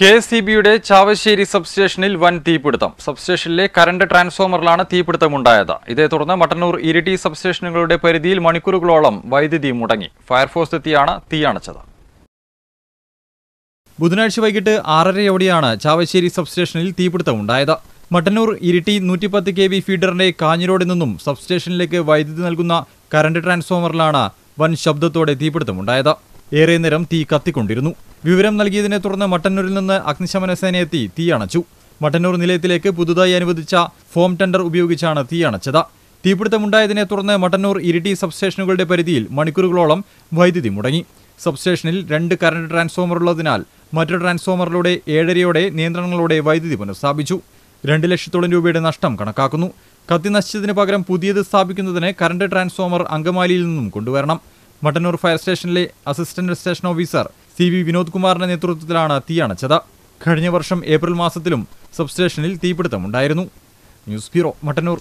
K S C ബിയുടെ ചാവശ്ശേരി സബ്സ്റ്റേഷനിൽ വൻ തീപിടുത്തം സബ്സ്റ്റേഷനിലെ കറന്റ് ട്രാൻസ്ഫോമറിലാണ് തീപിടുത്തമുണ്ടായത് ഇതേ തുടർന്ന് മട്ടന്നൂർ ഇരിട്ടി സബ്സ്റ്റേഷനുകളുടെ പരിധിയിൽ മണിക്കൂറുകളോളം വൈദ്യുതി മുടങ്ങി ഫയർഫോഴ്സ് എത്തിയാണ് തീയണച്ചത് ബുധനാഴ്ച വൈകിട്ട് ആറരയോടെയാണ് ചാവശ്ശേരി സബ്സ്റ്റേഷനിൽ തീപിടുത്തമുണ്ടായത് മട്ടന്നൂർ ഇരിട്ടി നൂറ്റിപ്പത്ത് കെ വി ഫീഡറിന്റെ കാഞ്ഞിരോടിൽ നിന്നും സബ്സ്റ്റേഷനിലേക്ക് വൈദ്യുതി നൽകുന്ന കറന്റ് ട്രാൻസ്ഫോമറിലാണ് വൻ ശബ്ദത്തോടെ തീപിടുത്തമുണ്ടായത് ഏറെ നേരം തീ കത്തിക്കൊണ്ടിരുന്നു വിവരം നൽകിയതിനെ തുടർന്ന് മട്ടന്നൂരിൽ നിന്ന് അഗ്നിശമന സേന എത്തി തീ അണച്ചു മട്ടന്നൂർ നിലയത്തിലേക്ക് പുതുതായി അനുവദിച്ച ഫോം ടെൻഡർ ഉപയോഗിച്ചാണ് തീ അണച്ചത് തീപിടുത്തമുണ്ടായതിനെ തുടർന്ന് മട്ടന്നൂർ ഇരിട്ടി സബ്സ്റ്റേഷനുകളുടെ പരിധിയിൽ മണിക്കൂറുകളോളം വൈദ്യുതി മുടങ്ങി സബ്സ്റ്റേഷനിൽ രണ്ട് കറണ്ട് ട്രാൻസ്ഫോമർ ഉള്ളതിനാൽ മറ്റു ട്രാൻസ്ഫോമറിലൂടെ ഏഴരയോടെ നിയന്ത്രണങ്ങളോടെ വൈദ്യുതി പുനഃസ്ഥാപിച്ചു രണ്ട് ലക്ഷത്തോളം രൂപയുടെ നഷ്ടം കണക്കാക്കുന്നു കത്തി നശിച്ചതിന് പകരം പുതിയത് സ്ഥാപിക്കുന്നതിന് കറണ്ട് ട്രാൻസ്ഫോമർ അങ്കമാലിയിൽ നിന്നും കൊണ്ടുവരണം മട്ടന്നൂർ ഫയർ സ്റ്റേഷനിലെ assistant station officer C V Vinod കുമാറിന്റെ നേതൃത്വത്തിലാണ് തീയണച്ചത് കഴിഞ്ഞ വർഷം ഏപ്രിൽ മാസത്തിലും സബ്സ്റ്റേഷനിൽ തീപിടുത്തമുണ്ടായിരുന്നു ന്യൂസ് ബ്യൂറോ മട്ടന്നൂർ